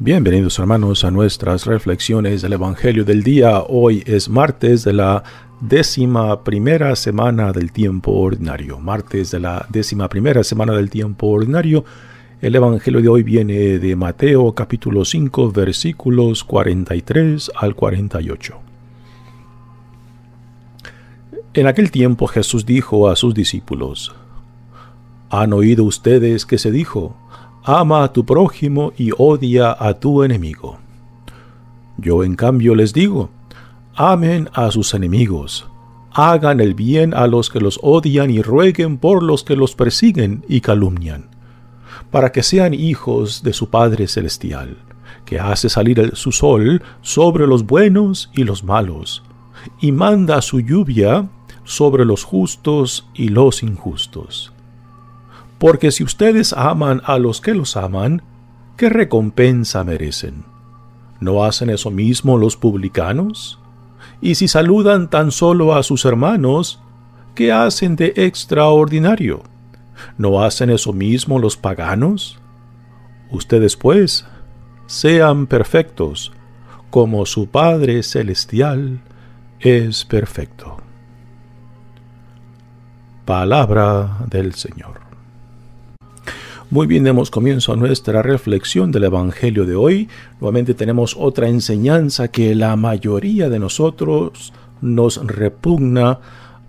Bienvenidos hermanos a nuestras reflexiones del Evangelio del día. Hoy es martes de la décima primera semana del tiempo ordinario. Martes de la décima primera semana del tiempo ordinario. El Evangelio de hoy viene de Mateo capítulo 5 versículos 43 al 48. En aquel tiempo Jesús dijo a sus discípulos, ¿Han oído ustedes que se dijo? ama a tu prójimo y odia a tu enemigo. Yo en cambio les digo, amen a sus enemigos, hagan el bien a los que los odian y rueguen por los que los persiguen y calumnian, para que sean hijos de su Padre Celestial, que hace salir su sol sobre los buenos y los malos, y manda su lluvia sobre los justos y los injustos porque si ustedes aman a los que los aman, ¿qué recompensa merecen? ¿No hacen eso mismo los publicanos? Y si saludan tan solo a sus hermanos, ¿qué hacen de extraordinario? ¿No hacen eso mismo los paganos? Ustedes, pues, sean perfectos, como su Padre Celestial es perfecto. Palabra del Señor. Muy bien, demos comienzo a nuestra reflexión del Evangelio de hoy. Nuevamente tenemos otra enseñanza que la mayoría de nosotros nos repugna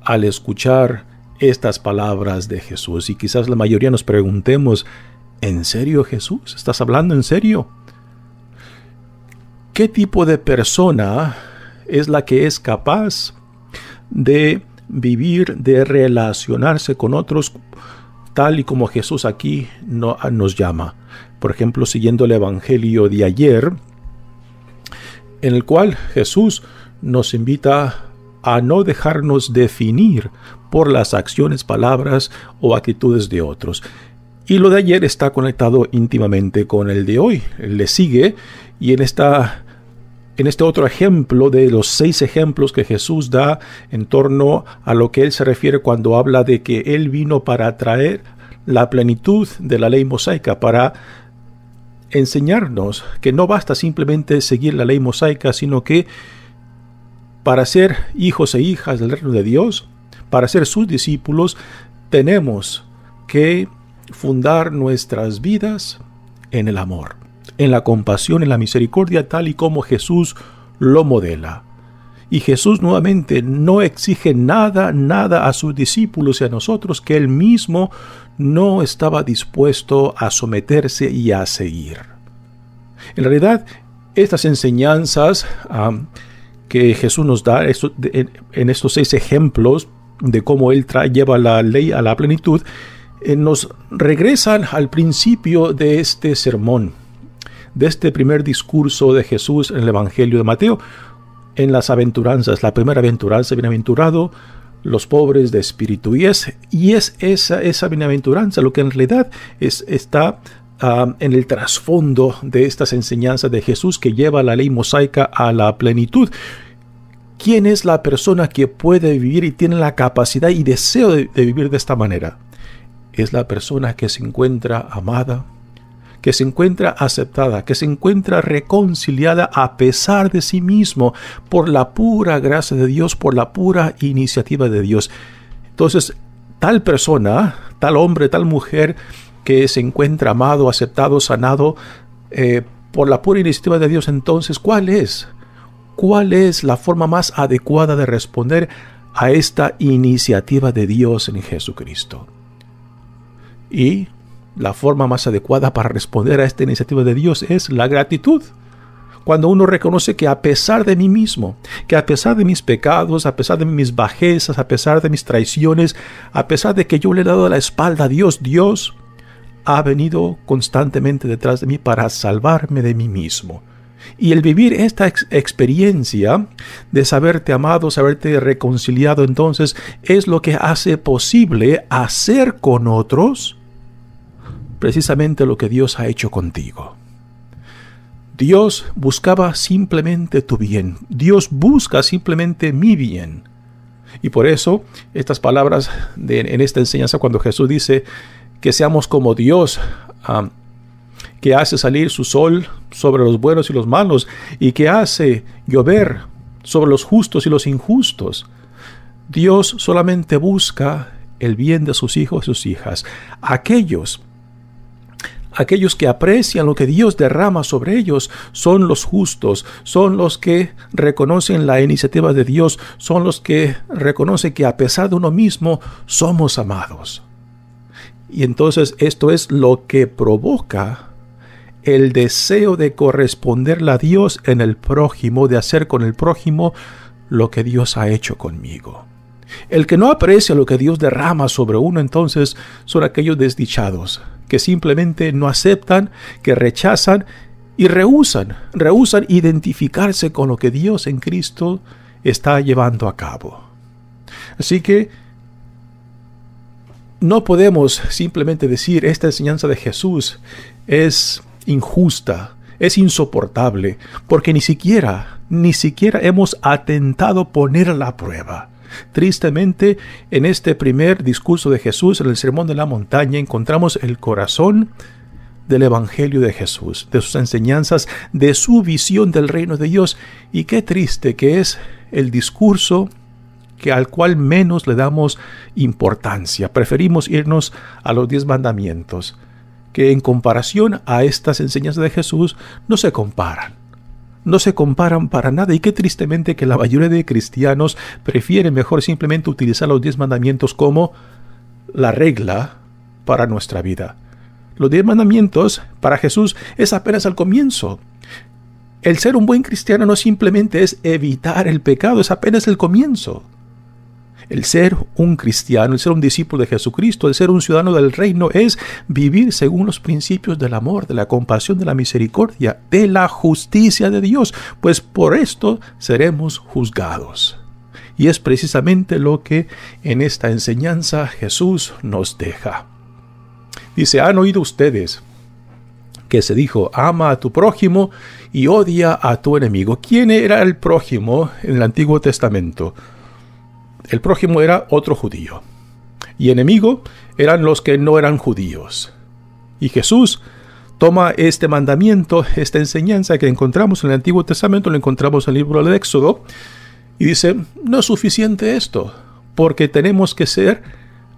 al escuchar estas palabras de Jesús. Y quizás la mayoría nos preguntemos, ¿en serio Jesús? ¿Estás hablando en serio? ¿Qué tipo de persona es la que es capaz de vivir, de relacionarse con otros tal y como Jesús aquí ah, nos llama. Por ejemplo, siguiendo el Evangelio de ayer, en el cual Jesús nos invita a no dejarnos definir por las acciones, palabras o actitudes de otros. Y lo de ayer está conectado íntimamente con el de hoy. Le sigue y en esta en este otro ejemplo de los seis ejemplos que Jesús da en torno a lo que él se refiere cuando habla de que él vino para traer la plenitud de la ley mosaica, para enseñarnos que no basta simplemente seguir la ley mosaica, sino que para ser hijos e hijas del reino de Dios, para ser sus discípulos, tenemos que fundar nuestras vidas en el amor en la compasión, en la misericordia, tal y como Jesús lo modela. Y Jesús nuevamente no exige nada, nada a sus discípulos y a nosotros que él mismo no estaba dispuesto a someterse y a seguir. En realidad, estas enseñanzas que Jesús nos da en, estos seis ejemplos de cómo Él trae, lleva la ley a la plenitud, eh, nos regresan al principio de este sermón de este primer discurso de Jesús en el Evangelio de Mateo, en las aventuranzas, la primera aventuranza, bienaventurado, los pobres de espíritu. Y es, esa, esa bienaventuranza lo que en realidad es, está ah, en el trasfondo de estas enseñanzas de Jesús que lleva la ley mosaica a la plenitud. ¿Quién es la persona que puede vivir y tiene la capacidad y deseo de vivir de esta manera? Es la persona que se encuentra amada, que se encuentra aceptada, que se encuentra reconciliada a pesar de sí mismo por la pura gracia de Dios, por la pura iniciativa de Dios. Entonces, tal persona, tal hombre, tal mujer que se encuentra amado, aceptado, sanado eh, por la pura iniciativa de Dios, entonces, ¿cuál es? ¿Cuál es la forma más adecuada de responder a esta iniciativa de Dios en Jesucristo? Y la forma más adecuada para responder a esta iniciativa de Dios es la gratitud. Cuando uno reconoce que a pesar de mí mismo, que a pesar de mis pecados, a pesar de mis bajezas, a pesar de mis traiciones, a pesar de que yo le he dado la espalda a Dios, Dios ha venido constantemente detrás de mí para salvarme de mí mismo. Y el vivir esta experiencia de saberte amado, saberte reconciliado, entonces es lo que hace posible hacer con otros precisamente lo que Dios ha hecho contigo. Dios buscaba simplemente tu bien. Dios busca simplemente mi bien. Y por eso estas palabras de, en esta enseñanza cuando Jesús dice que seamos como Dios, ah, que hace salir su sol sobre los buenos y los malos y que hace llover sobre los justos y los injustos. Dios solamente busca el bien de sus hijos y sus hijas, aquellos Aquellos que aprecian lo que Dios derrama sobre ellos son los justos, son los que reconocen la iniciativa de Dios, son los que reconocen que a pesar de uno mismo somos amados. Y entonces esto es lo que provoca el deseo de corresponderle a Dios en el prójimo, de hacer con el prójimo lo que Dios ha hecho conmigo. El que no aprecia lo que Dios derrama sobre uno entonces son aquellos desdichados, que simplemente no aceptan, que rechazan y rehúsan, rehúsan identificarse con lo que Dios en Cristo está llevando a cabo. Así que no podemos simplemente decir esta enseñanza de Jesús es injusta, es insoportable, porque ni siquiera, ni siquiera hemos atentado ponerla a prueba. Tristemente, en este primer discurso de Jesús, en el Sermón de la Montaña, encontramos el corazón del Evangelio de Jesús, de sus enseñanzas, de su visión del reino de Dios. Y qué triste que es el discurso que al cual menos le damos importancia. Preferimos irnos a los diez mandamientos, que en comparación a estas enseñanzas de Jesús no se comparan no se comparan para nada y qué tristemente que la mayoría de cristianos prefieren mejor simplemente utilizar los diez mandamientos como la regla para nuestra vida. Los diez mandamientos para Jesús es apenas el comienzo. El ser un buen cristiano no simplemente es evitar el pecado, es apenas el comienzo. El ser un cristiano, el ser un discípulo de Jesucristo, el ser un ciudadano del reino es vivir según los principios del amor, de la compasión, de la misericordia, de la justicia de Dios, pues por esto seremos juzgados. Y es precisamente lo que en esta enseñanza Jesús nos deja. Dice, han oído ustedes que se dijo, ama a tu prójimo y odia a tu enemigo. ¿Quién era el prójimo en el Antiguo Testamento? El prójimo era otro judío. Y enemigo eran los que no eran judíos. Y Jesús toma este mandamiento, esta enseñanza que encontramos en el Antiguo Testamento, lo encontramos en el libro del Éxodo, y dice, no es suficiente esto, porque tenemos que ser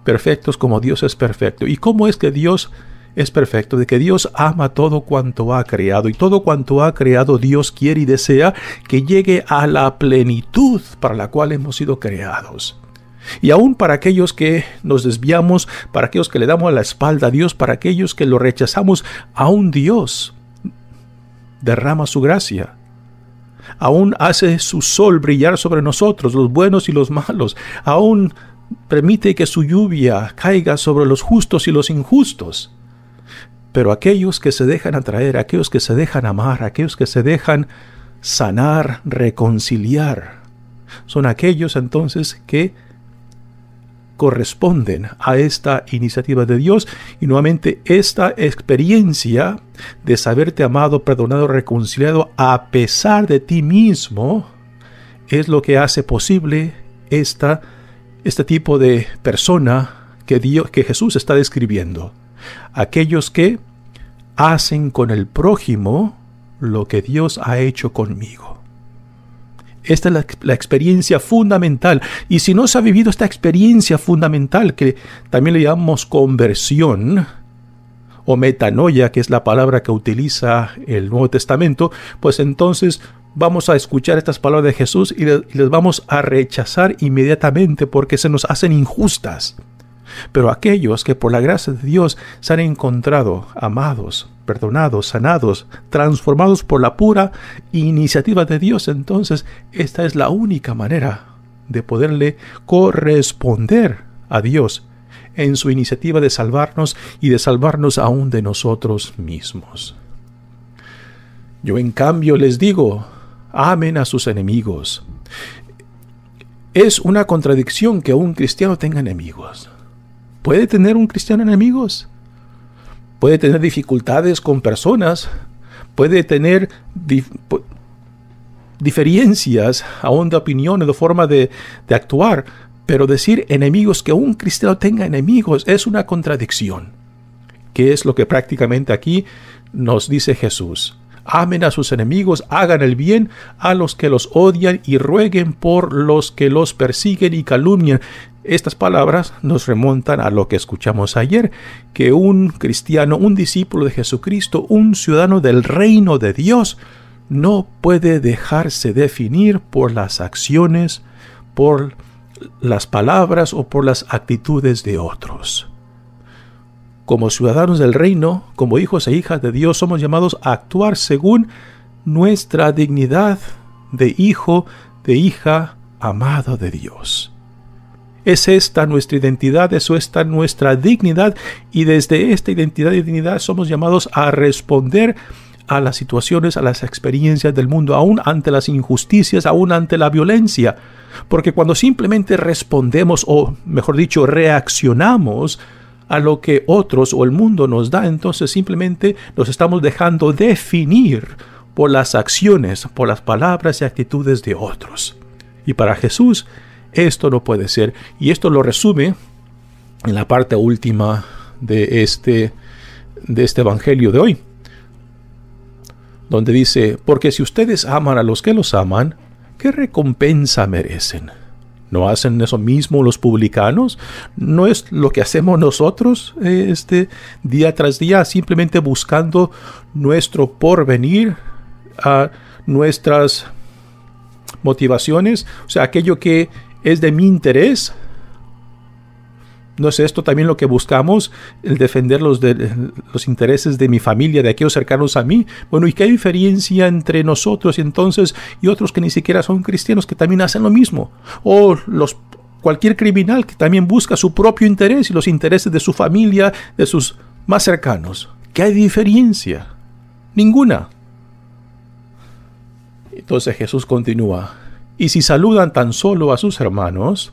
perfectos como Dios es perfecto. ¿Y cómo es que Dios es perfecto, de que Dios ama todo cuanto ha creado y todo cuanto ha creado Dios quiere y desea que llegue a la plenitud para la cual hemos sido creados. Y aún para aquellos que nos desviamos, para aquellos que le damos la espalda a Dios, para aquellos que lo rechazamos, aún Dios derrama su gracia. Aún hace su sol brillar sobre nosotros, los buenos y los malos. Aún permite que su lluvia caiga sobre los justos y los injustos. Pero aquellos que se dejan atraer, aquellos que se dejan amar, aquellos que se dejan sanar, reconciliar, son aquellos entonces que corresponden a esta iniciativa de Dios y nuevamente esta experiencia de saberte amado, perdonado, reconciliado a pesar de ti mismo es lo que hace posible esta, este tipo de persona que, Dios, que Jesús está describiendo aquellos que hacen con el prójimo lo que Dios ha hecho conmigo. Esta es la, experiencia fundamental. Y si no se ha vivido esta experiencia fundamental, que también le llamamos conversión, o metanoia, que es la palabra que utiliza el Nuevo Testamento, pues entonces vamos a escuchar estas palabras de Jesús y las vamos a rechazar inmediatamente porque se nos hacen injustas pero aquellos que por la gracia de Dios se han encontrado amados, perdonados, sanados, transformados por la pura iniciativa de Dios, entonces esta es la única manera de poderle corresponder a Dios en su iniciativa de salvarnos y de salvarnos aún de nosotros mismos. Yo en cambio les digo, amen a sus enemigos. Es una contradicción que un cristiano tenga enemigos. ¿Puede tener un cristiano enemigos? Puede tener dificultades con personas, puede tener diferencias, aún de opiniones, de forma de, de actuar, pero decir enemigos, que un cristiano tenga enemigos, es una contradicción, ¿Qué es lo que prácticamente aquí nos dice Jesús. Amen a sus enemigos, hagan el bien a los que los odian y rueguen por los que los persiguen y calumnian. Estas palabras nos remontan a lo que escuchamos ayer, que un cristiano, un discípulo de Jesucristo, un ciudadano del reino de Dios, no puede dejarse definir por las acciones, por las palabras o por las actitudes de otros. Como ciudadanos del reino, como hijos e hijas de Dios, somos llamados a actuar según nuestra dignidad de hijo, de hija, amado de Dios. Es esta nuestra identidad, es esta nuestra dignidad y desde esta identidad y dignidad somos llamados a responder a las situaciones, a las experiencias del mundo, aún ante las injusticias, aún ante la violencia. Porque cuando simplemente respondemos o, mejor dicho, reaccionamos a lo que otros o el mundo nos da, entonces simplemente nos estamos dejando definir por las acciones, por las palabras y actitudes de otros. Y para Jesús, esto no puede ser. Y esto lo resume en la parte última de este, de este Evangelio de hoy, donde dice, porque si ustedes aman a los que los aman, ¿qué recompensa merecen? ¿No hacen eso mismo los publicanos? ¿No es lo que hacemos nosotros este, día tras día, simplemente buscando nuestro porvenir, a nuestras motivaciones, o sea, aquello que es de mi interés. ¿No es esto también lo que buscamos? El defender los, los intereses de mi familia, de aquellos cercanos a mí. Bueno, ¿y qué diferencia entre nosotros entonces y otros que ni siquiera son cristianos que también hacen lo mismo? O los cualquier criminal que también busca su propio interés y los intereses de su familia, de sus más cercanos. ¿Qué diferencia? Ninguna. Entonces Jesús continúa. Y si saludan tan solo a sus hermanos,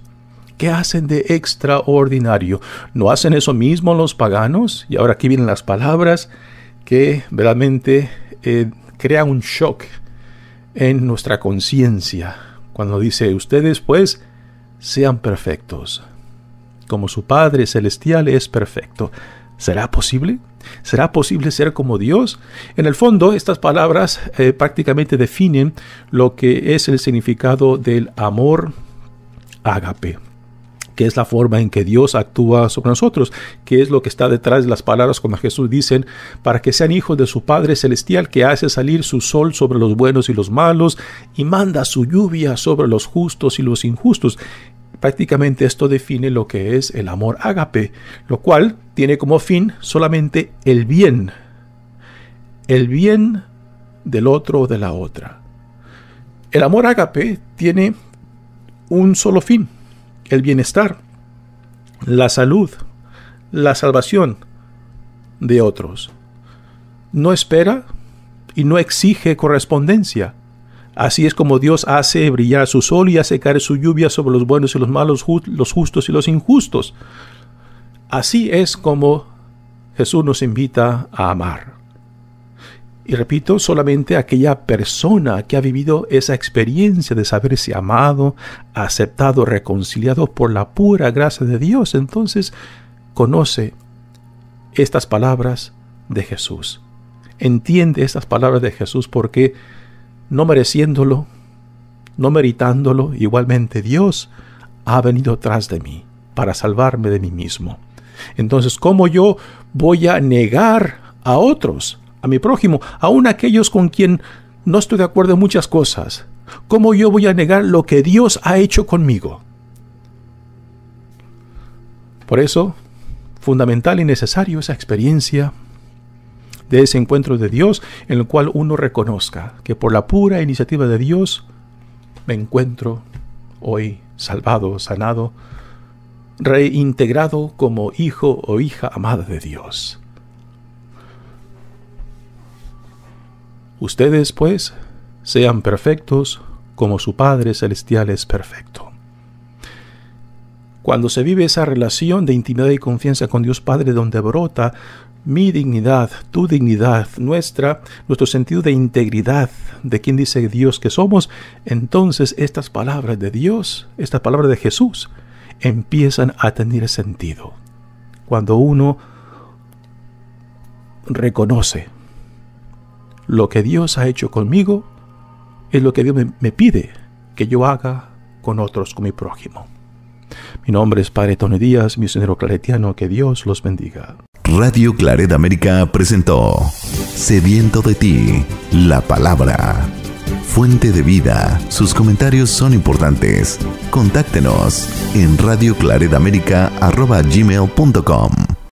¿qué hacen de extraordinario? ¿No hacen eso mismo los paganos? Y ahora aquí vienen las palabras que realmente eh, crean un shock en nuestra conciencia. Cuando dice, ustedes pues sean perfectos, como su Padre Celestial es perfecto. ¿Será posible? ¿Será posible ser como Dios? En el fondo, estas palabras eh, prácticamente definen lo que es el significado del amor ágape que es la forma en que Dios actúa sobre nosotros, que es lo que está detrás de las palabras cuando Jesús dicen, para que sean hijos de su Padre Celestial, que hace salir su sol sobre los buenos y los malos, y manda su lluvia sobre los justos y los injustos. Prácticamente esto define lo que es el amor ágape, lo cual tiene como fin solamente el bien, el bien del otro o de la otra. El amor ágape tiene un solo fin, el bienestar, la salud, la salvación de otros. No espera y no exige correspondencia Así es como Dios hace brillar su sol y hace caer su lluvia sobre los buenos y los malos, los justos y los injustos. Así es como Jesús nos invita a amar. Y repito, solamente aquella persona que ha vivido esa experiencia de saberse amado, aceptado, reconciliado por la pura gracia de Dios, entonces conoce estas palabras de Jesús. Entiende estas palabras de Jesús porque no mereciéndolo, no meritándolo, igualmente Dios ha venido tras de mí para salvarme de mí mismo. Entonces, ¿cómo yo voy a negar a otros, a mi prójimo, aun aquellos con quien no estoy de acuerdo en muchas cosas? ¿Cómo yo voy a negar lo que Dios ha hecho conmigo? Por eso, fundamental y necesario esa experiencia de ese encuentro de Dios en el cual uno reconozca que por la pura iniciativa de Dios me encuentro hoy salvado, sanado, reintegrado como hijo o hija amada de Dios. Ustedes, pues, sean perfectos como su Padre Celestial es perfecto. Cuando se vive esa relación de intimidad y confianza con Dios Padre donde brota mi dignidad, tu dignidad, nuestra, nuestro sentido de integridad de quien dice Dios que somos, entonces estas palabras de Dios, estas palabras de Jesús, empiezan a tener sentido. Cuando uno reconoce lo que Dios ha hecho conmigo, es lo que Dios me, me pide que yo haga con otros, con mi prójimo. Mi nombre es Padre Tony Díaz, misionero claretiano. Que Dios los bendiga. Radio Claret América presentó Sediento de ti, la palabra. Fuente de vida. Sus comentarios son importantes. Contáctenos en radioclaretamérica.com.